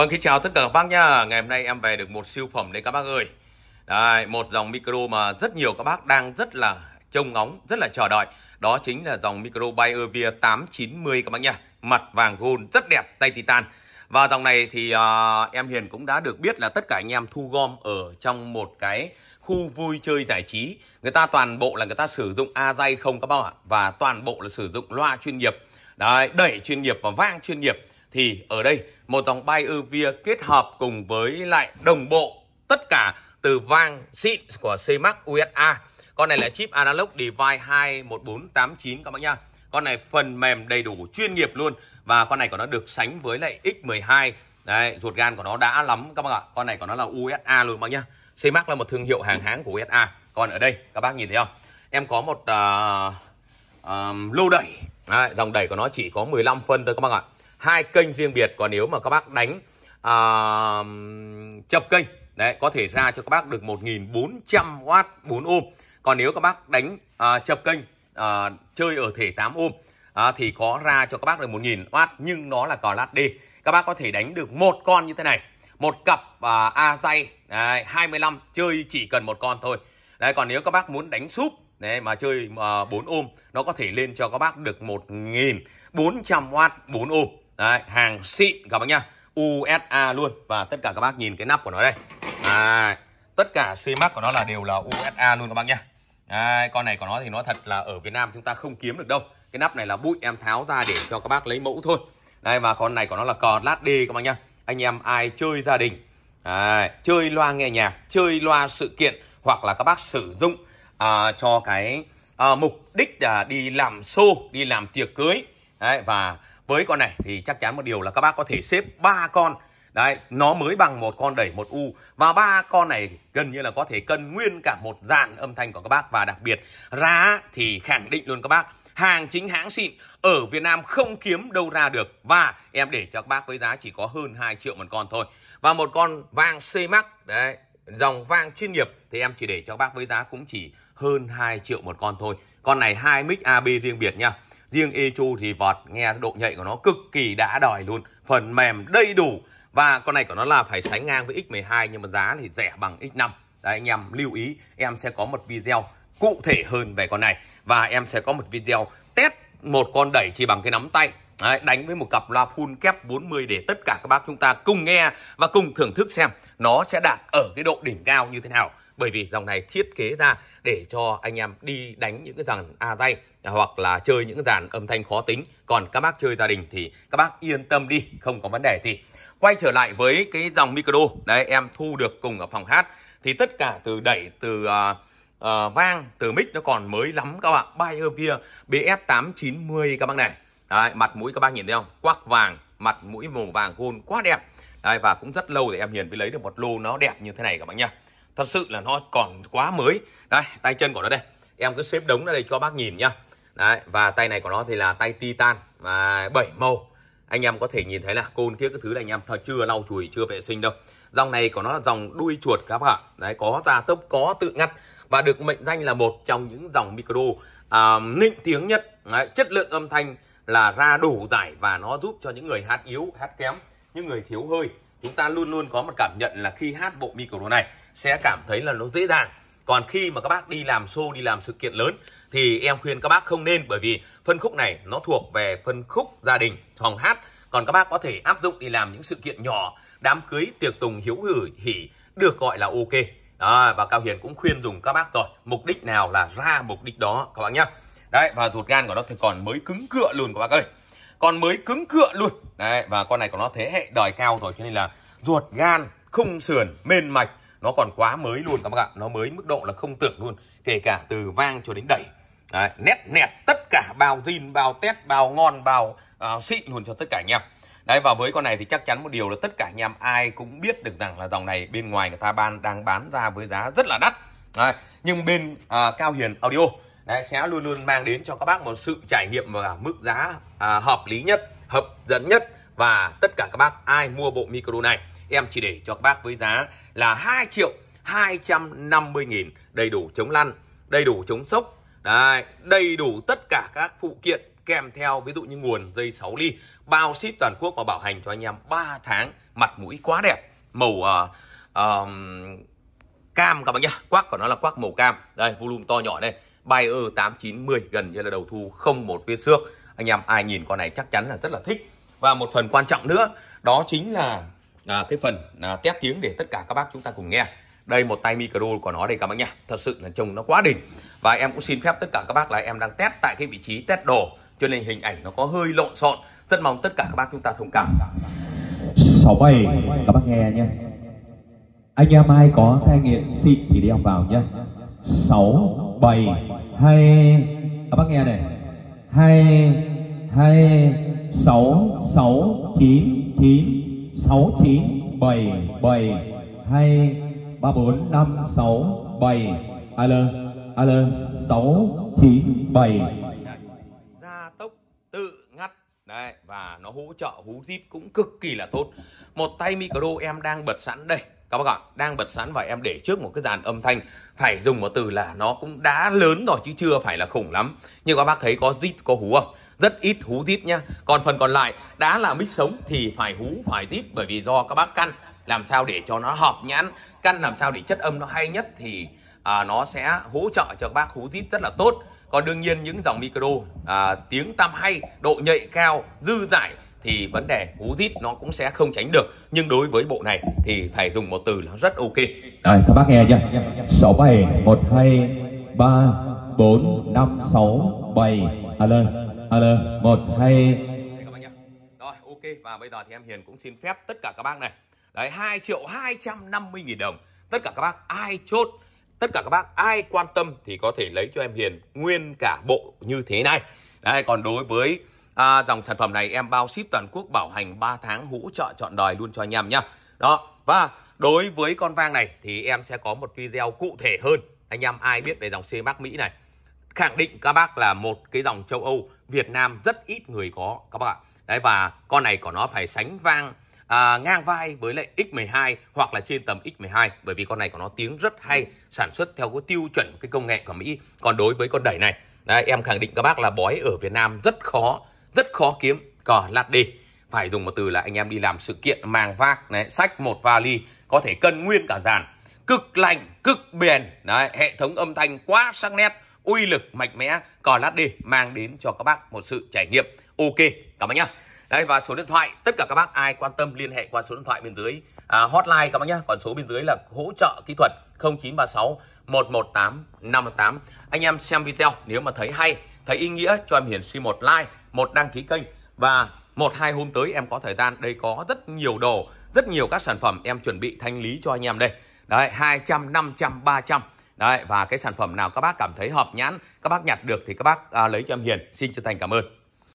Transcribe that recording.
Vâng, kính chào tất cả các bác nha Ngày hôm nay em về được một siêu phẩm đây các bác ơi. Đấy, một dòng micro mà rất nhiều các bác đang rất là trông ngóng, rất là chờ đợi. Đó chính là dòng micro Biovier 890 các bác nha Mặt vàng gold rất đẹp, tay titan. Và dòng này thì uh, em Hiền cũng đã được biết là tất cả anh em thu gom ở trong một cái khu vui chơi giải trí. Người ta toàn bộ là người ta sử dụng a dây không các bác ạ. Và toàn bộ là sử dụng loa chuyên nghiệp. Đấy, đẩy chuyên nghiệp và vang chuyên nghiệp thì ở đây một dòng bay ưu Biovier kết hợp cùng với lại đồng bộ tất cả từ vang xịn của CMAX USA. Con này là chip analog device 21489 các bạn nhá. Con này phần mềm đầy đủ chuyên nghiệp luôn và con này của nó được sánh với lại X12. Đấy, ruột gan của nó đã lắm các bác ạ. Con này của nó là USA luôn các bác nhá. CMAX là một thương hiệu hàng hãng của USA. Còn ở đây các bác nhìn thấy không? Em có một uh, uh, lô đẩy. Đấy, dòng đẩy của nó chỉ có 15 phân thôi các bác ạ hai kênh riêng biệt còn nếu mà các bác đánh uh, chập kênh đấy có thể ra cho các bác được 1.400W 4 ôm còn nếu các bác đánh uh, chập kênh uh, chơi ở thể 8 ôm uh, thì có ra cho các bác được 1.000W nhưng nó là cò lát đi các bác có thể đánh được một con như thế này một cặp uh, a dây đấy, 25 chơi chỉ cần một con thôi đấy còn nếu các bác muốn đánh súp đấy mà chơi uh, 4 ôm nó có thể lên cho các bác được 1.400W 4 ôm Đấy, hàng xịn các bác nhá. USA luôn và tất cả các bác nhìn cái nắp của nó đây. Đấy, tất cả suy mắc của nó là đều là USA luôn các bác nhá. Đấy, con này của nó thì nó thật là ở Việt Nam chúng ta không kiếm được đâu. Cái nắp này là bụi em tháo ra để cho các bác lấy mẫu thôi. Đây và con này của nó là cò lát đi các bác nhá. Anh em ai chơi gia đình, à, chơi loa nghe nhạc, chơi loa sự kiện hoặc là các bác sử dụng à, cho cái à, mục đích là đi làm show, đi làm tiệc cưới. Đấy và với con này thì chắc chắn một điều là các bác có thể xếp ba con đấy nó mới bằng một con đẩy một u và ba con này gần như là có thể cân nguyên cả một dàn âm thanh của các bác và đặc biệt ra thì khẳng định luôn các bác hàng chính hãng xịn ở Việt Nam không kiếm đâu ra được và em để cho các bác với giá chỉ có hơn 2 triệu một con thôi và một con vang C Max đấy dòng vang chuyên nghiệp thì em chỉ để cho các bác với giá cũng chỉ hơn 2 triệu một con thôi con này hai mic AB riêng biệt nha Riêng EQ thì vọt nghe độ nhạy của nó cực kỳ đã đòi luôn. Phần mềm đầy đủ. Và con này của nó là phải sánh ngang với X12 nhưng mà giá thì rẻ bằng X5. Đấy anh em lưu ý em sẽ có một video cụ thể hơn về con này. Và em sẽ có một video test một con đẩy chỉ bằng cái nắm tay. Đấy, đánh với một cặp loa full kép 40 để tất cả các bác chúng ta cùng nghe và cùng thưởng thức xem nó sẽ đạt ở cái độ đỉnh cao như thế nào bởi vì dòng này thiết kế ra để cho anh em đi đánh những cái dàn a tay hoặc là chơi những dàn âm thanh khó tính còn các bác chơi gia đình thì các bác yên tâm đi không có vấn đề gì quay trở lại với cái dòng micro đấy em thu được cùng ở phòng hát thì tất cả từ đẩy từ uh, uh, vang từ mic nó còn mới lắm các bạn Biovia BS890 các bác này đấy, mặt mũi các bác nhìn thấy không quắc vàng mặt mũi màu vàng hôn quá đẹp Đấy, và cũng rất lâu để em Hiền mới lấy được một lô nó đẹp như thế này các bạn nhá thật sự là nó còn quá mới đây tay chân của nó đây em cứ xếp đống ra đây cho bác nhìn nhá Đấy, và tay này của nó thì là tay titan và bảy màu anh em có thể nhìn thấy là côn kia cái thứ này anh em thật chưa lau chùi chưa vệ sinh đâu dòng này của nó là dòng đuôi chuột các bạn đấy có da tốc có tự ngắt và được mệnh danh là một trong những dòng micro à, nịnh tiếng nhất đấy, chất lượng âm thanh là ra đủ giải và nó giúp cho những người hát yếu hát kém những người thiếu hơi chúng ta luôn luôn có một cảm nhận là khi hát bộ micro này sẽ cảm thấy là nó dễ dàng còn khi mà các bác đi làm show đi làm sự kiện lớn thì em khuyên các bác không nên bởi vì phân khúc này nó thuộc về phân khúc gia đình phòng hát còn các bác có thể áp dụng đi làm những sự kiện nhỏ đám cưới tiệc tùng hiếu hử hỉ được gọi là ok à, và cao hiền cũng khuyên dùng các bác rồi mục đích nào là ra mục đích đó các bác nhá đấy và ruột gan của nó thì còn mới cứng cựa luôn các bác ơi còn mới cứng cựa luôn đấy và con này của nó thế hệ đời cao rồi cho nên là ruột gan khung sườn mên mạch nó còn quá mới luôn các bác ạ nó mới mức độ là không tưởng luôn kể cả từ vang cho đến đẩy Đấy, nét nẹt tất cả bao zin bao tét bao ngon bao uh, à, xịn luôn cho tất cả anh em Đấy và với con này thì chắc chắn một điều là tất cả anh em ai cũng biết được rằng là dòng này bên ngoài người ta ban đang bán ra với giá rất là đắt. Đấy, nhưng bên uh, Cao Hiền Audio đấy, sẽ luôn luôn mang đến cho các bác một sự trải nghiệm và mức giá uh, hợp lý nhất, hấp dẫn nhất và tất cả các bác ai mua bộ micro này em chỉ để cho các bác với giá là 2 triệu 250 nghìn đầy đủ chống lăn đầy đủ chống sốc Đấy, đầy đủ tất cả các phụ kiện kèm theo ví dụ như nguồn dây 6 ly bao ship toàn quốc và bảo hành cho anh em 3 tháng mặt mũi quá đẹp màu uh, uh, cam các bạn nhá quắc của nó là quắc màu cam đây volume to nhỏ đây Bayer 890 gần như là đầu thu không một viên xước anh em ai nhìn con này chắc chắn là rất là thích và một phần quan trọng nữa đó chính là à, cái phần à, test tiếng để tất cả các bác chúng ta cùng nghe đây một tay micro của nó đây các bác nhá thật sự là trông nó quá đỉnh và em cũng xin phép tất cả các bác là em đang test tại cái vị trí test đồ cho nên hình ảnh nó có hơi lộn xộn rất mong tất cả các bác chúng ta thông cảm 67 các bác nghe nhé anh em ai có thai nghiện xịn thì đeo vào nhé 6 7 2 các bác nghe này 2 2 6 6 9 9 sáu chín bảy bảy hai ba bốn năm sáu bảy al al sáu chín bảy gia tốc tự ngắt đấy và nó hỗ trợ hú zip cũng cực kỳ là tốt một tay micro em đang bật sẵn đây các bác ạ đang bật sẵn và em để trước một cái dàn âm thanh phải dùng một từ là nó cũng đã lớn rồi chứ chưa phải là khủng lắm nhưng các bác thấy có zip có hú không rất ít hú díp nhá còn phần còn lại đã là mic sống thì phải hú phải díp bởi vì do các bác căn làm sao để cho nó hợp nhãn căn làm sao để chất âm nó hay nhất thì à, nó sẽ hỗ trợ cho các bác hú díp rất là tốt còn đương nhiên những dòng micro à, tiếng tam hay độ nhạy cao dư dải thì vấn đề hú díp nó cũng sẽ không tránh được nhưng đối với bộ này thì phải dùng một từ nó rất ok đây các bác nghe nhá sáu bảy một hai ba bốn năm sáu bảy à lên l ờ, một hai. rồi ok và bây giờ thì em Hiền cũng xin phép tất cả các bác này đấy hai triệu hai trăm năm mươi nghìn đồng tất cả các bác ai chốt tất cả các bác ai quan tâm thì có thể lấy cho em Hiền nguyên cả bộ như thế này đấy còn đối với à, dòng sản phẩm này em bao ship toàn quốc bảo hành 3 tháng hỗ trợ chọn đời luôn cho anh em nhá đó và đối với con vang này thì em sẽ có một video cụ thể hơn anh em ai biết về dòng C Max Mỹ này khẳng định các bác là một cái dòng châu Âu Việt Nam rất ít người có các bác ạ đấy và con này của nó phải sánh vang à, ngang vai với lại X12 hoặc là trên tầm X12 bởi vì con này của nó tiếng rất hay sản xuất theo cái tiêu chuẩn cái công nghệ của Mỹ còn đối với con đẩy này đấy, em khẳng định các bác là bói ở Việt Nam rất khó rất khó kiếm cò lạt đi phải dùng một từ là anh em đi làm sự kiện mang vác đấy, sách một vali có thể cân nguyên cả dàn cực lạnh cực bền đấy, hệ thống âm thanh quá sắc nét uy lực mạnh mẽ cò lát đi mang đến cho các bác một sự trải nghiệm ok cảm ơn nhá đây và số điện thoại tất cả các bác ai quan tâm liên hệ qua số điện thoại bên dưới à, hotline các bác nhá còn số bên dưới là hỗ trợ kỹ thuật 0936 118 58 anh em xem video nếu mà thấy hay thấy ý nghĩa cho em hiển xin một like một đăng ký kênh và một hai hôm tới em có thời gian đây có rất nhiều đồ rất nhiều các sản phẩm em chuẩn bị thanh lý cho anh em đây đấy 200 500 300 Đấy, và cái sản phẩm nào các bác cảm thấy hợp nhãn, các bác nhặt được thì các bác à, lấy cho em Hiền. Xin chân thành cảm ơn.